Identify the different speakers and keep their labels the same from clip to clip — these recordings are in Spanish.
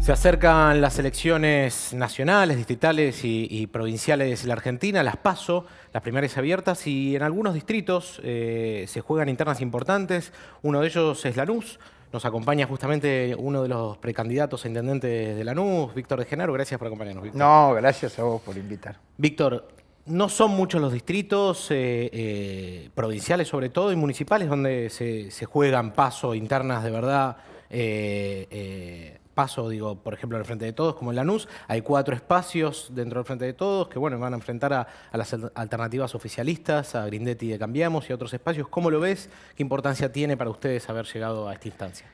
Speaker 1: Se acercan las elecciones nacionales, distritales y, provinciales en la Argentina, las PASO, las primarias abiertas, y en algunos distritos eh, se juegan internas importantes. Uno de ellos es Lanús. Nos acompaña justamente uno de los precandidatos a intendente de Lanús, Víctor de Genaro. Gracias por acompañarnos,
Speaker 2: Víctor. No, gracias a vos por invitar.
Speaker 1: Víctor, no son muchos los distritos, eh, eh, provinciales sobre todo, y municipales, donde se, se juegan PASO, internas de verdad paso, digo, por ejemplo, en el Frente de Todos, como en Lanús, hay cuatro espacios dentro del Frente de Todos que, bueno, van a enfrentar a, las alternativas oficialistas, a Grindetti de Cambiamos y a otros espacios. ¿Cómo lo ves? ¿Qué importancia tiene para ustedes haber
Speaker 2: llegado a esta instancia?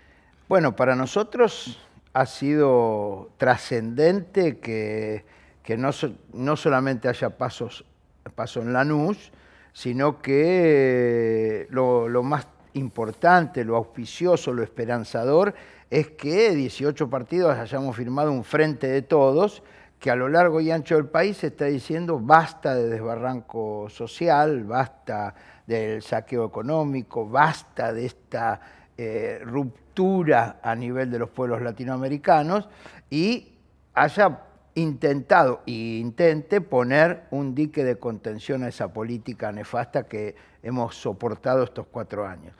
Speaker 2: Bueno, para nosotros ha sido trascendente que, no, no, solamente haya pasos, paso en Lanús, sino que eh, lo, lo más importante, lo auspicioso, lo esperanzador, es que 18 partidos hayamos firmado un frente de todos que a lo largo y ancho del país está diciendo basta de desbarranco social, basta del saqueo económico, basta de esta eh, ruptura a nivel de los pueblos latinoamericanos y haya intentado e intente poner un dique de contención a esa política nefasta que hemos soportado estos cuatro años.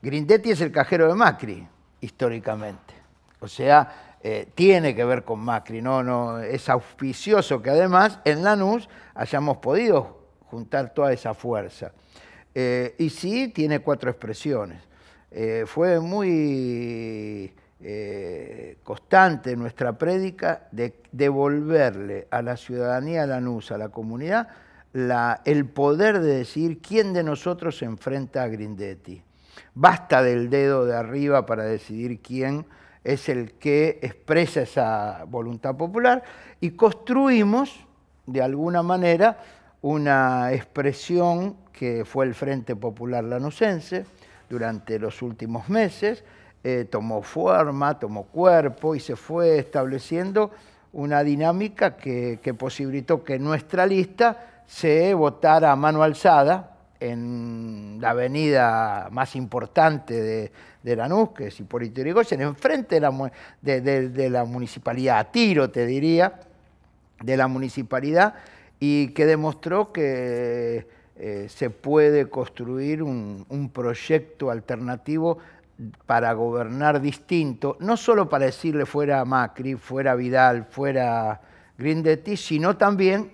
Speaker 2: Grindetti es el cajero de Macri, históricamente. O sea, eh, tiene que ver con Macri, no, no, es auspicioso que además en Lanús hayamos podido juntar toda esa fuerza. Eh, y sí, tiene cuatro expresiones. Eh, fue muy eh, constante nuestra prédica de devolverle a la ciudadanía lanusa, a la comunidad, el poder de decir quién de nosotros se enfrenta a Grindetti. Basta del dedo de arriba para decidir quién es el que expresa esa voluntad popular y construimos, de alguna manera, una expresión que fue el Frente Popular Lanusense durante los últimos meses, eh, tomó forma, tomó cuerpo y se fue estableciendo una dinámica que, posibilitó que nuestra lista se votara a mano alzada en la avenida más importante de, de Lanús, que es Hipólito Yrigoyen, enfrente de la, de, la municipalidad, a tiro te diría, de la municipalidad, y que demostró que eh, se puede construir un proyecto alternativo para gobernar distinto, no solo para decirle fuera Macri, fuera Vidal, fuera Grindetti, sino también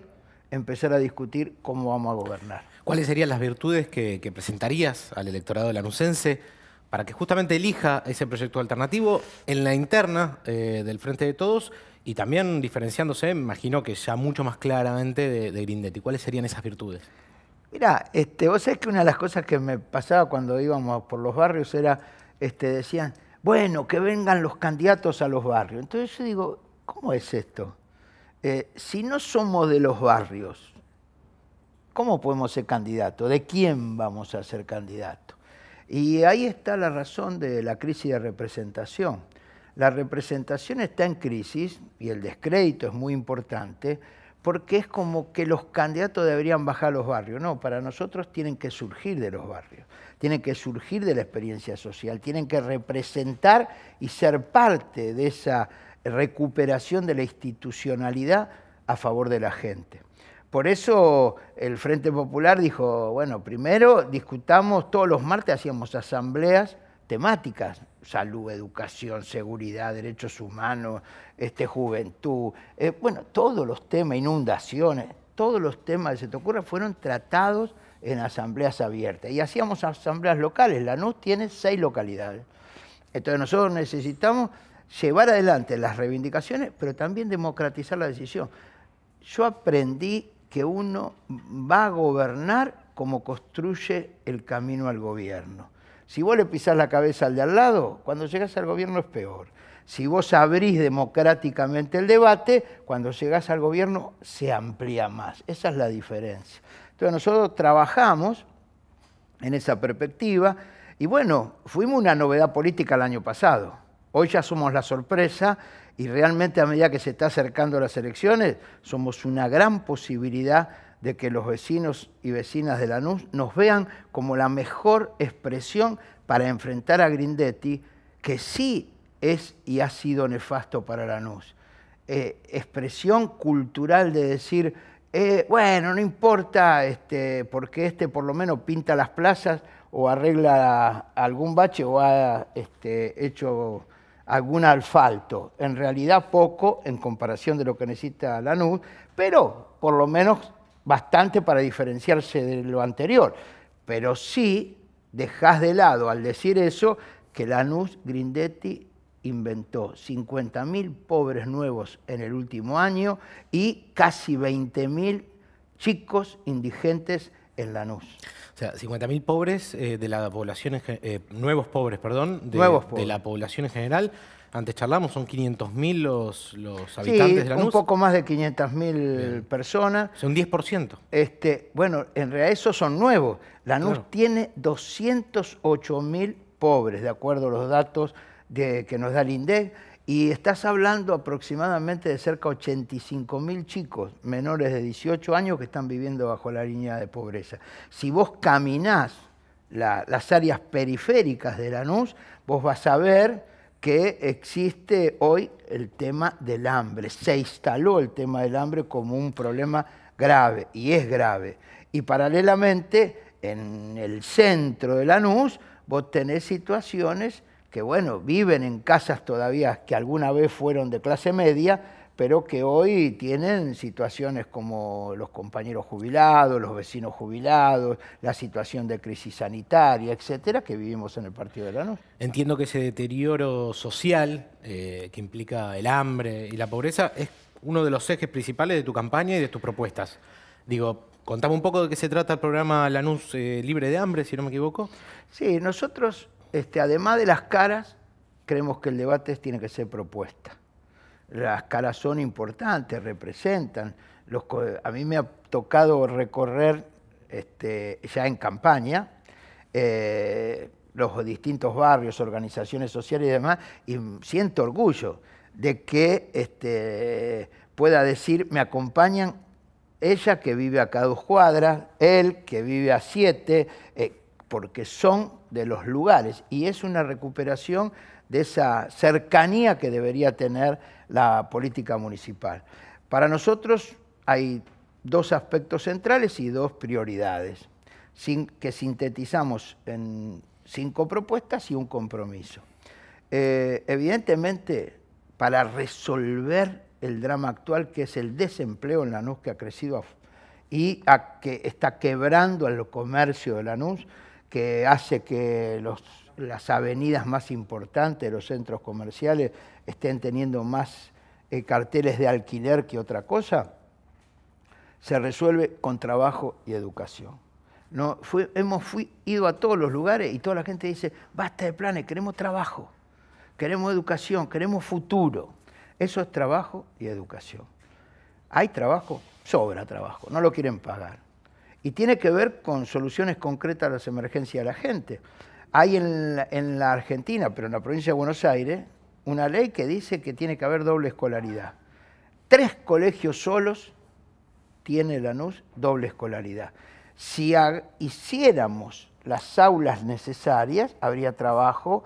Speaker 2: empezar a discutir cómo vamos a gobernar.
Speaker 1: ¿Cuáles serían las virtudes que, presentarías al electorado lanucense para que justamente elija ese proyecto alternativo en la interna eh, del Frente de Todos y también diferenciándose, me imagino que ya mucho más claramente de, Grindetti? ¿Cuáles serían esas virtudes?
Speaker 2: Mira, este, vos sabés que una de las cosas que me pasaba cuando íbamos por los barrios era este, decían, bueno, que vengan los candidatos a los barrios. Entonces yo digo, ¿cómo es esto? Eh, si no somos de los barrios, ¿cómo podemos ser candidatos? ¿De quién vamos a ser candidatos? Y ahí está la razón de la crisis de representación. La representación está en crisis y el descrédito es muy importante porque es como que los candidatos deberían bajar a los barrios. No, para nosotros tienen que surgir de los barrios tienen que surgir de la experiencia social, tienen que representar y ser parte de esa recuperación de la institucionalidad a favor de la gente. Por eso el Frente Popular dijo, bueno, primero discutamos, todos los martes hacíamos asambleas temáticas, salud, educación, seguridad, derechos humanos, este, juventud, eh, bueno, todos los temas, inundaciones, todos los temas que se te ocurra fueron tratados en asambleas abiertas. Y hacíamos asambleas locales. La NUS tiene seis localidades. Entonces nosotros necesitamos llevar adelante las reivindicaciones, pero también democratizar la decisión. Yo aprendí que uno va a gobernar como construye el camino al gobierno. Si vos le pisás la cabeza al de al lado, cuando llegas al gobierno es peor. Si vos abrís democráticamente el debate, cuando llegás al gobierno se amplía más. Esa es la diferencia. Entonces nosotros trabajamos en esa perspectiva y bueno, fuimos una novedad política el año pasado. Hoy ya somos la sorpresa y realmente a medida que se está acercando las elecciones, somos una gran posibilidad de que los vecinos y vecinas de Lanús nos vean como la mejor expresión para enfrentar a Grindetti, que sí es y ha sido nefasto para Lanús. Eh, expresión cultural de decir eh, bueno, no importa, este, porque este por lo menos pinta las plazas o arregla algún bache o ha este, hecho algún asfalto. En realidad poco en comparación de lo que necesita Lanús, pero por lo menos bastante para diferenciarse de lo anterior. Pero sí dejás de lado al decir eso que Lanús, Grindetti inventó 50.000 pobres nuevos en el último año y casi 20.000 chicos indigentes en Lanús.
Speaker 1: O sea, 50.000 pobres eh, de la población, eh, nuevos pobres, perdón, de, de la población en general. Antes charlamos, son 500.000 los, los habitantes de Lanús. un poco
Speaker 2: más de 500.000 personas. Son 10%. Este, bueno, en realidad esos son nuevos. Lanús tiene 208.000 pobres, de acuerdo a los datos que nos da el INDEC, y estás hablando aproximadamente de cerca de 85 mil chicos menores de 18 años que están viviendo bajo la línea de pobreza. Si vos caminás las áreas periféricas de Lanús, vos vas a ver que existe hoy el tema del hambre. Se instaló el tema del hambre como un problema grave, y es grave. Y paralelamente, en el centro de Lanús, vos tenés situaciones que bueno, viven en casas todavía que alguna vez fueron de clase media, pero que hoy tienen situaciones como los compañeros jubilados, los vecinos jubilados, la situación de crisis sanitaria, etcétera, que vivimos en el Partido de Lanús.
Speaker 1: Entiendo que ese deterioro social eh, que implica el hambre y la pobreza es uno de los ejes principales de tu campaña y de tus propuestas. Digo, contame un poco de qué se trata el
Speaker 2: programa Lanús eh, Libre de Hambre, si no me equivoco. Sí, nosotros este, además de las caras, creemos que el debate tiene que ser propuesta. Las caras son importantes, representan. a mí me ha tocado recorrer este, ya en campaña eh, los distintos barrios, organizaciones sociales y demás, y siento orgullo de que este, pueda decir, me acompañan ella que vive a a dos cuadras, él que vive a siete, eh, porque son de los lugares y es una recuperación de esa cercanía que debería tener la política municipal. Para nosotros hay dos aspectos centrales y dos prioridades, que sintetizamos en cinco propuestas y un compromiso. Eh, evidentemente, para resolver el drama actual, que es el desempleo en Lanús, que ha crecido y que está quebrando al comercio de Lanús, que hace que las avenidas más importantes, los centros comerciales, estén teniendo más eh, carteles de alquiler que otra cosa, se resuelve con trabajo y educación. No, hemos ido a todos los lugares y toda la gente dice, basta de planes, queremos trabajo, queremos educación, queremos futuro. Eso es trabajo y educación. ¿Hay trabajo? Sobra trabajo, no lo quieren pagar y tiene que ver con soluciones concretas a las emergencias de la gente. Hay en la, Argentina, pero en la provincia de Buenos Aires, una ley que dice que tiene que haber doble escolaridad. Tres colegios solos tiene la nus doble escolaridad. Si hiciéramos las aulas necesarias, habría trabajo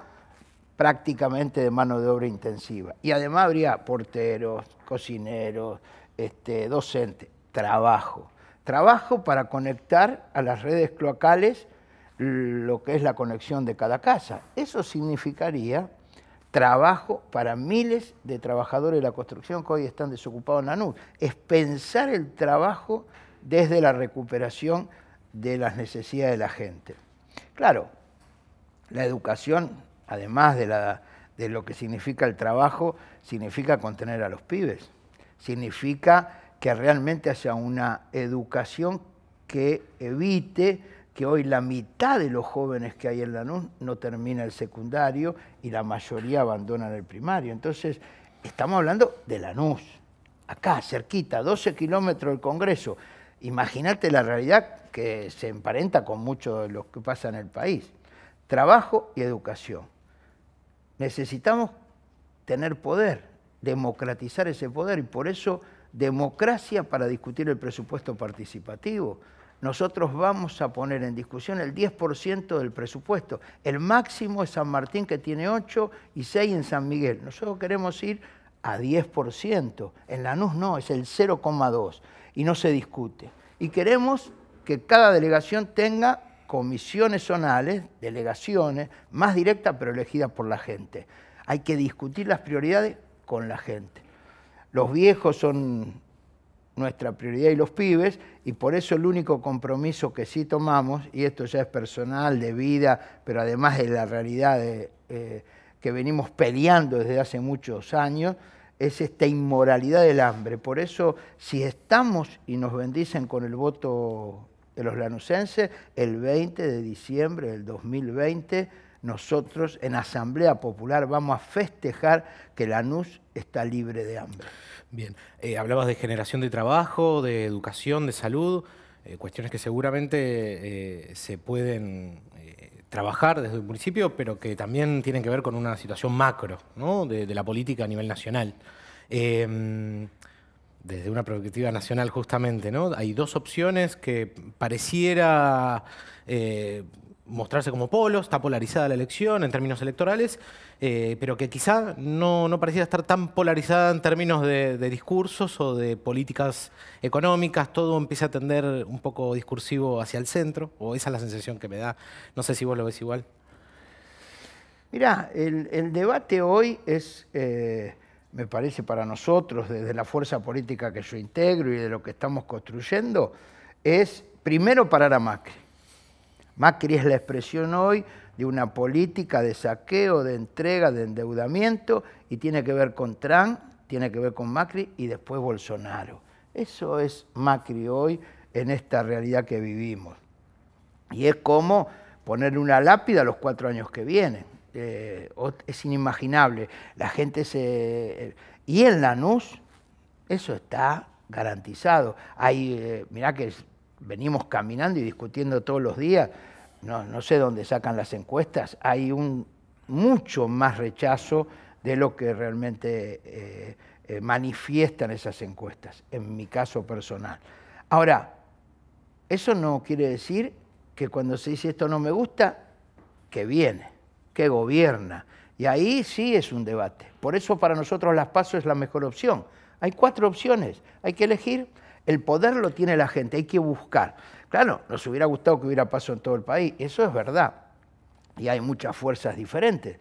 Speaker 2: prácticamente de mano de obra intensiva. Y además habría porteros, cocineros, este, docentes, trabajo. Trabajo para conectar a las redes cloacales lo que es la conexión de cada casa. Eso significaría trabajo para miles de trabajadores de la construcción que hoy están desocupados en la nube. Es pensar el trabajo desde la recuperación de las necesidades de la gente. Claro, la educación, además de, de lo que significa el trabajo, significa contener a los pibes, significa que realmente haya una educación que evite que hoy la mitad de los jóvenes que hay en Lanús no termina el secundario y la mayoría abandonan el primario. Entonces, estamos hablando de Lanús, acá, cerquita, 12 kilómetros del Congreso. Imagínate la realidad que se emparenta con mucho de lo que pasa en el país. Trabajo y educación. Necesitamos tener poder, democratizar ese poder y por eso democracia para discutir el presupuesto participativo. Nosotros vamos a poner en discusión el 10% del presupuesto. El máximo es San Martín, que tiene 8, y 6 en San Miguel. Nosotros queremos ir a 10%. En Lanús no, es el 0,2 y no se discute. Y queremos que cada delegación tenga comisiones zonales, delegaciones, más directas pero elegidas por la gente. Hay que discutir las prioridades con la gente. Los viejos son nuestra prioridad y los pibes, y por eso el único compromiso que sí tomamos, y esto ya es personal, de vida, pero además de la realidad eh, que venimos peleando desde hace muchos años, es esta inmoralidad del hambre. Por eso, si estamos y nos bendicen con el voto de los lanucenses, el 20 de diciembre del 2020 nosotros en Asamblea Popular vamos a festejar que la NUS está libre de hambre.
Speaker 1: Bien, eh, hablabas de generación de trabajo, de educación, de salud, eh, cuestiones que seguramente eh, se pueden trabajar desde el municipio, pero que también tienen que ver con una situación macro ¿no? de, de, la política a nivel nacional. Em, desde una perspectiva nacional justamente, ¿no? Hay dos opciones que pareciera mostrarse como polo, está polarizada la elección en términos electorales, eh, pero que quizá no, no parecía estar tan polarizada en términos de, discursos o de políticas económicas, todo empieza a tender un poco discursivo hacia el centro, o esa es la sensación que me da, no sé si vos lo ves igual.
Speaker 2: Mirá, el, debate hoy es, eh, me parece para nosotros, desde la fuerza política que yo integro y de lo que estamos construyendo, es primero parar a Macri Macri es la expresión hoy de una política de saqueo, de entrega, de endeudamiento, y tiene que ver con Trump, tiene que ver con Macri y después Bolsonaro. Eso es Macri hoy en esta realidad que vivimos. Y es como ponerle una lápida a los cuatro años que vienen. Eh, es inimaginable. La gente se... Eh, y en Lanús, eso está garantizado. Hay, eh, mirá que venimos caminando y discutiendo todos los días, no, sé dónde sacan las encuestas, hay un mucho más rechazo de lo que realmente eh, eh, manifiestan esas encuestas, en mi caso personal. Ahora, eso no quiere decir que cuando se dice esto no me gusta, que viene, que gobierna. Y ahí sí es un debate. Por eso para nosotros las pasos es la mejor opción. Hay cuatro opciones, hay que elegir el poder lo tiene la gente, hay que buscar. Claro, nos hubiera gustado que hubiera paso en todo el país, eso es verdad. Y hay muchas fuerzas diferentes.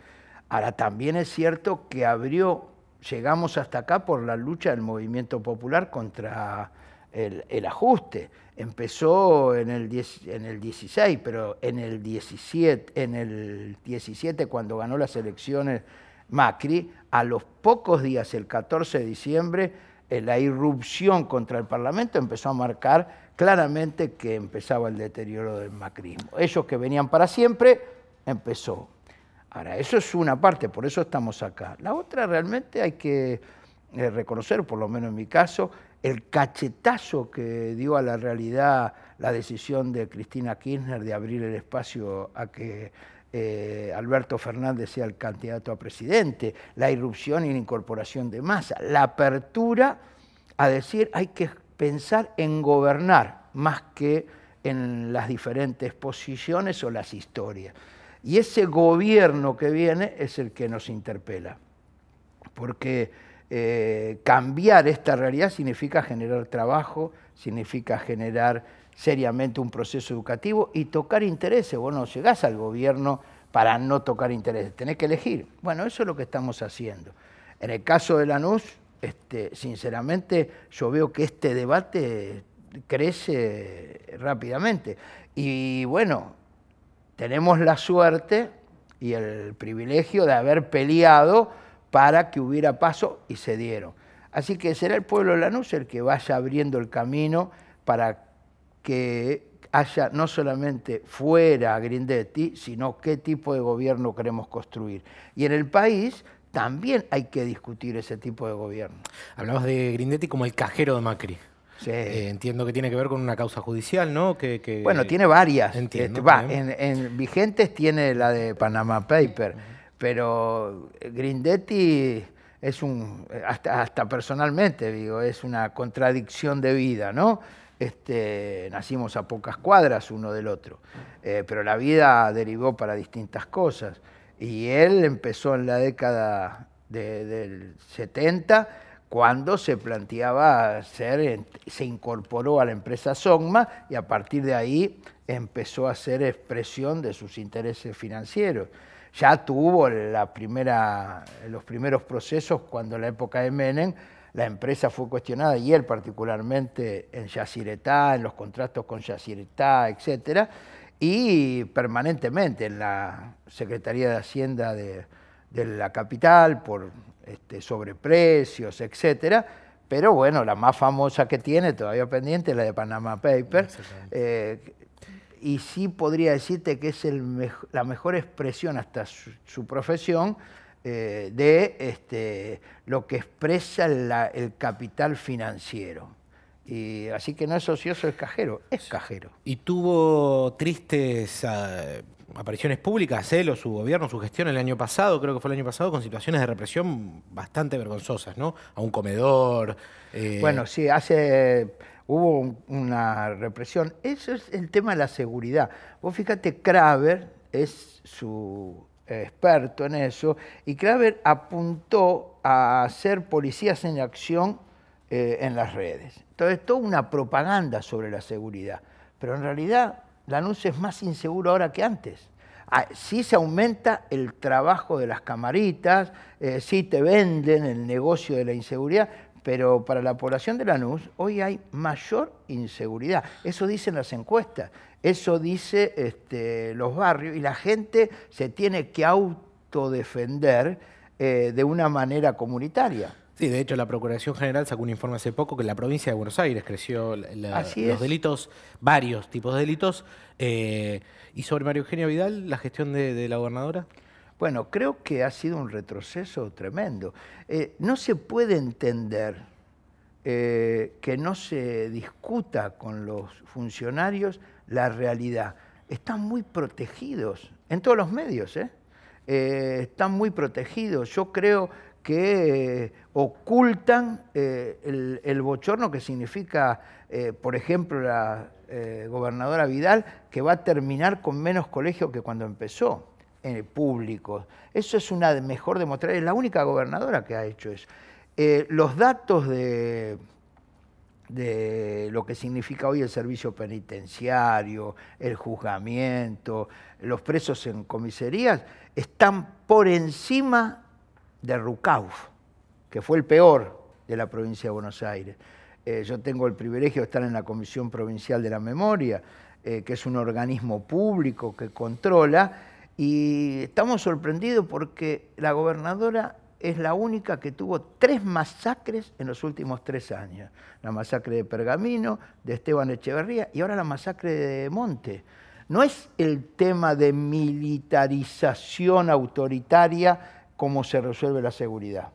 Speaker 2: Ahora, también es cierto que abrió, llegamos hasta acá por la lucha del movimiento popular contra el, ajuste. Empezó en el, 10, en el 16, pero en el 17, en el 17 cuando ganó las elecciones Macri, a los pocos días, el 14 de diciembre, eh, la irrupción contra el Parlamento empezó a marcar claramente que empezaba el deterioro del macrismo. Ellos que venían para siempre, empezó. Ahora, eso es una parte, por eso estamos acá. La otra realmente hay que eh, reconocer, por lo menos en mi caso, el cachetazo que dio a la realidad la decisión de Cristina Kirchner de abrir el espacio a que eh, Alberto Fernández sea el candidato a presidente, la irrupción y la incorporación de masa, la apertura a decir hay que pensar en gobernar más que en las diferentes posiciones o las historias. Y ese gobierno que viene es el que nos interpela, porque eh, cambiar esta realidad significa generar trabajo, significa generar seriamente un proceso educativo y tocar intereses. Vos no llegás al gobierno para no tocar intereses, tenés que elegir. Bueno, eso es lo que estamos haciendo. En el caso de Lanús, este, sinceramente yo veo que este debate crece rápidamente. Y bueno, tenemos la suerte y el privilegio de haber peleado para que hubiera paso y se dieron. Así que será el pueblo de Lanús el que vaya abriendo el camino para que haya no solamente fuera Grindetti, sino qué tipo de gobierno queremos construir. Y en el país también hay que discutir ese tipo de gobierno. Hablabas de Grindetti
Speaker 1: como el cajero de Macri. Sí. Eh, entiendo que tiene que ver con una causa judicial, ¿no? Que, Bueno, tiene varias. Entiendo, este, va,
Speaker 2: en, vigentes tiene la de Panama Paper, pero Grindetti es un, hasta, hasta personalmente digo, es una contradicción de vida, ¿no? Este, nacimos a pocas cuadras uno del otro, eh, pero la vida derivó para distintas cosas. Y él empezó en la década del 70 cuando se planteaba ser se incorporó a la empresa Sogma y a partir de ahí empezó a ser expresión de sus intereses financieros. Ya tuvo la primera, los primeros procesos cuando la época de Menem la empresa fue cuestionada y él particularmente en Yaciretá, en los contratos con Yaciretá, etcétera, y permanentemente en la Secretaría de Hacienda de, la capital por este, sobreprecios, etcétera. Pero bueno, la más famosa que tiene todavía pendiente es la de Panama Papers. Eh, y sí podría decirte que es la mejor expresión hasta su profesión eh, de este, lo que expresa el capital financiero. Y, así que no es ocioso, es cajero, es cajero. Y tuvo
Speaker 1: tristes ah, apariciones públicas, él eh, o su gobierno, su gestión el año pasado, creo que fue el año pasado, con situaciones de represión bastante vergonzosas, ¿no? A un comedor. Eh, bueno,
Speaker 2: sí, hace. Hubo una represión. Eso es el tema de la seguridad. Vos fíjate, Kraber es su experto en eso, y Claver apuntó a hacer policías en acción eh, en las redes. Entonces, toda una propaganda sobre la seguridad. Pero en realidad, la Lanús es más inseguro ahora que antes. Si ah, sí se aumenta el trabajo de las camaritas, si eh, sí te venden el negocio de la inseguridad, pero para la población de Lanús hoy hay mayor inseguridad. Eso dicen las encuestas, eso dice este, los barrios y la gente se tiene que autodefender eh, de una manera comunitaria. Sí, de hecho la Procuración General sacó un informe hace
Speaker 1: poco que la provincia de Buenos Aires creció los delitos, varios tipos de delitos.
Speaker 2: Eh, ¿Y sobre María Eugenia Vidal, la gestión de la gobernadora? Bueno, creo que ha sido un retroceso tremendo. Eh, no se puede entender eh, que no se discuta con los funcionarios la realidad. Están muy protegidos, en todos los medios, ¿eh? están muy protegidos. Yo creo que ocultan el, el, bochorno que significa, por ejemplo, la gobernadora Vidal, que va a terminar con menos colegio que cuando empezó públicos. Eso es una mejor demostración, es la única gobernadora que ha hecho eso. Eh, los datos de, lo que significa hoy el servicio penitenciario, el juzgamiento, los presos en comisarías, están por encima de Rucauf, que fue el peor de la provincia de Buenos Aires. Eh, yo tengo el privilegio de estar en la Comisión Provincial de la Memoria, eh, que es un organismo público que controla y estamos sorprendidos porque la gobernadora es la única que tuvo tres masacres en los últimos tres años. La masacre de Pergamino, de Esteban Echeverría y ahora la masacre de Monte. No es el tema de militarización autoritaria como se resuelve la seguridad.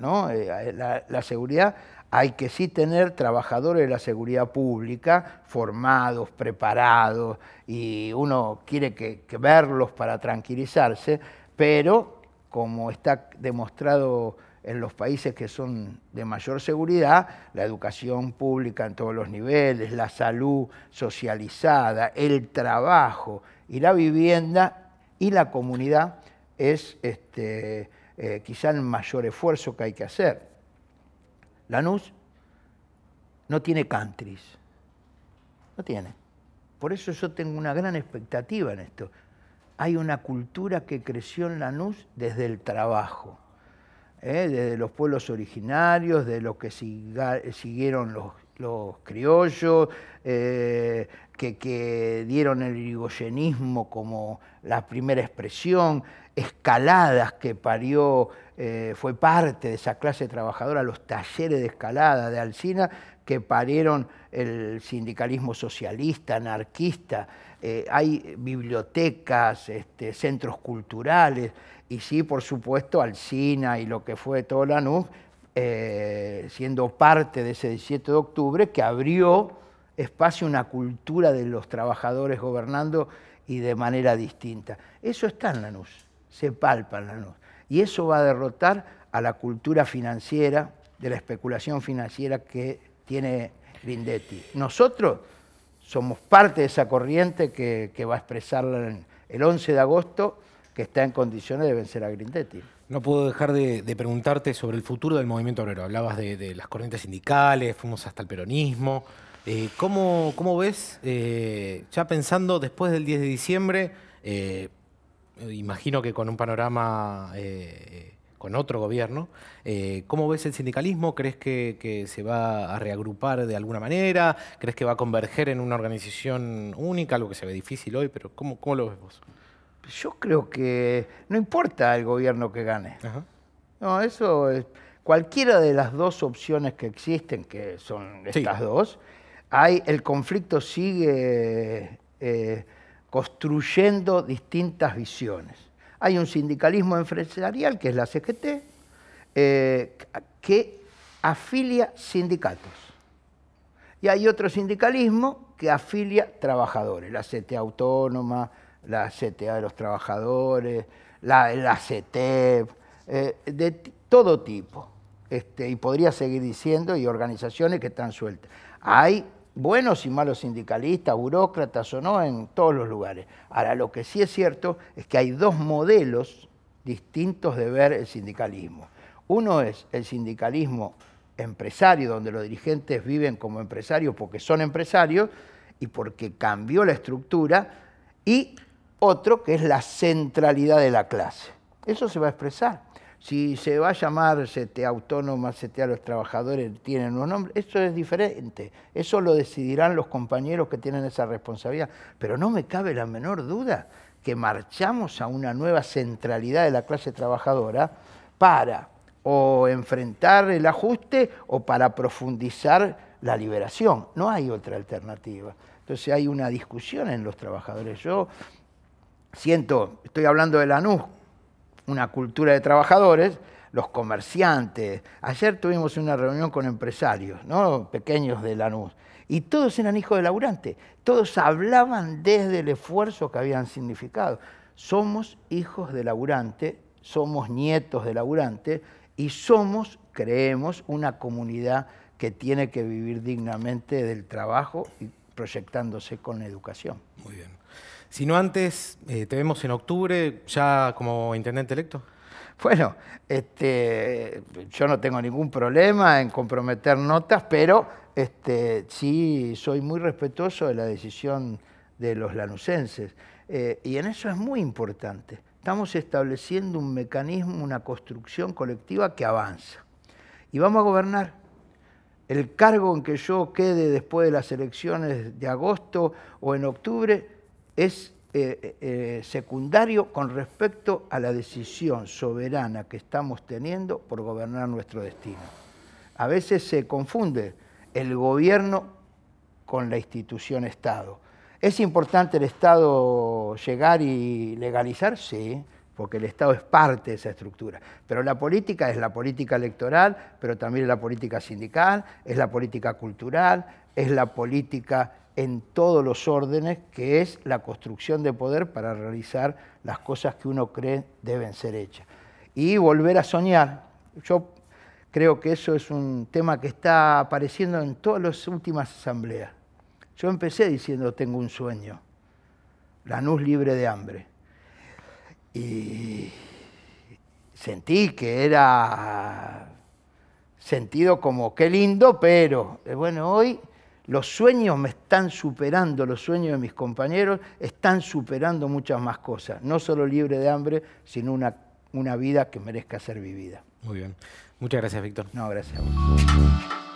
Speaker 2: Eh, la seguridad hay que sí tener trabajadores de la seguridad pública formados, preparados, y uno quiere que, verlos para tranquilizarse, pero como está demostrado en los países que son de mayor seguridad, la educación pública en todos los niveles, la salud socializada, el trabajo y la vivienda y la comunidad es este, eh, quizá el mayor esfuerzo que hay que hacer. Lanús no tiene countries. No tiene. Por eso yo tengo una gran expectativa en esto. Hay una cultura que creció en Lanús desde el trabajo, ¿eh? desde los pueblos originarios, de los que eh, siguieron los los criollos, eh, que, dieron el irigoyenismo como la primera expresión, escaladas que parió, eh, fue parte de esa clase trabajadora, los talleres de escalada de Alcina, que parieron el sindicalismo socialista, anarquista, eh, hay bibliotecas, este, centros culturales, y sí, por supuesto, Alcina y lo que fue todo Lanús, eh, siendo parte de ese 17 de octubre, que abrió espacio a una cultura de los trabajadores gobernando y de manera distinta. Eso está en la luz, se palpa en la luz, Y eso va a derrotar a la cultura financiera, de la especulación financiera que tiene Grindetti. Nosotros somos parte de esa corriente que, va a expresarla el 11 de agosto, que está en condiciones de vencer a Grindetti.
Speaker 1: No puedo dejar de, preguntarte sobre el futuro del movimiento obrero. Hablabas de, las corrientes sindicales, fuimos hasta el peronismo. Eh, ¿cómo, ves, eh, ya pensando después del 10 de diciembre, eh, imagino que con un panorama con otro gobierno. ¿Cómo ves el sindicalismo? ¿Crees que, se va a reagrupar de alguna manera? ¿Crees que va a converger en una organización única, algo que se ve difícil
Speaker 2: hoy? Pero ¿cómo, cómo lo ves vos? yo creo que no importa el gobierno que gane. eso cualquiera de las dos opciones que existen, que son estas dos, hay, el conflicto sigue eh, construyendo distintas visiones. Hay un sindicalismo empresarial, que es la CGT, eh, que afilia sindicatos. Y hay otro sindicalismo que afilia trabajadores, la CT autónoma, la CTA de los trabajadores, la, la eh, de todo tipo. Este, y podría seguir diciendo, y organizaciones que están sueltas. Hay buenos y malos sindicalistas, burócratas o no, en todos los lugares. Ahora, lo que sí es cierto es que hay dos modelos distintos de ver el sindicalismo. Uno es el sindicalismo empresario, donde los dirigentes viven como empresarios porque son empresarios y porque cambió la estructura, y otro que es la centralidad de la clase. Eso se va a expresar. Si se va a llamar CTA autónoma, a los trabajadores tienen un nombre, eso es diferente. Eso lo decidirán los compañeros que tienen esa responsabilidad. Pero no me cabe la menor duda que marchamos a una nueva centralidad de la clase trabajadora para o enfrentar el ajuste o para profundizar la liberación. No hay otra alternativa. Entonces hay una discusión en los trabajadores. Yo siento, estoy hablando de Lanús, una cultura de trabajadores, los comerciantes. Ayer tuvimos una reunión con empresarios, ¿no? pequeños de Lanús, y todos eran hijos de laburante. todos hablaban desde el esfuerzo que habían significado. Somos hijos de laburante, somos nietos de laburante y somos, creemos, una comunidad que tiene que vivir dignamente del trabajo y proyectándose con la educación. Muy bien.
Speaker 1: Si no antes eh, te vemos en octubre ya como intendente electo. Bueno,
Speaker 2: este, yo no tengo ningún problema en comprometer notas, pero este, sí soy muy respetuoso de la decisión de los lanucenses. Eh, y en eso es muy importante. Estamos estableciendo un mecanismo, una construcción colectiva que avanza. Y vamos a gobernar. El cargo en que yo quede después de las elecciones de agosto o en octubre es eh, eh, secundario con respecto a la decisión soberana que estamos teniendo por gobernar nuestro destino. A veces se confunde el gobierno con la institución Estado. ¿Es importante el Estado llegar y legalizar? Sí, porque el Estado es parte de esa estructura. Pero la política es la política electoral, pero también es la política sindical, es la política cultural, es la política en todos los órdenes, que es la construcción de poder para realizar las cosas que uno cree deben ser hechas. Y volver a soñar. Yo creo que eso es un tema que está apareciendo en todas las últimas asambleas. Yo empecé diciendo tengo un sueño, la luz libre de hambre. Y sentí que era sentido como qué lindo, pero eh, bueno, hoy los sueños me están superando, los sueños de mis compañeros están superando muchas más cosas. No solo libre de hambre, sino una, una vida que merezca ser vivida. Muy bien. Muchas gracias, Víctor. No, gracias a vos.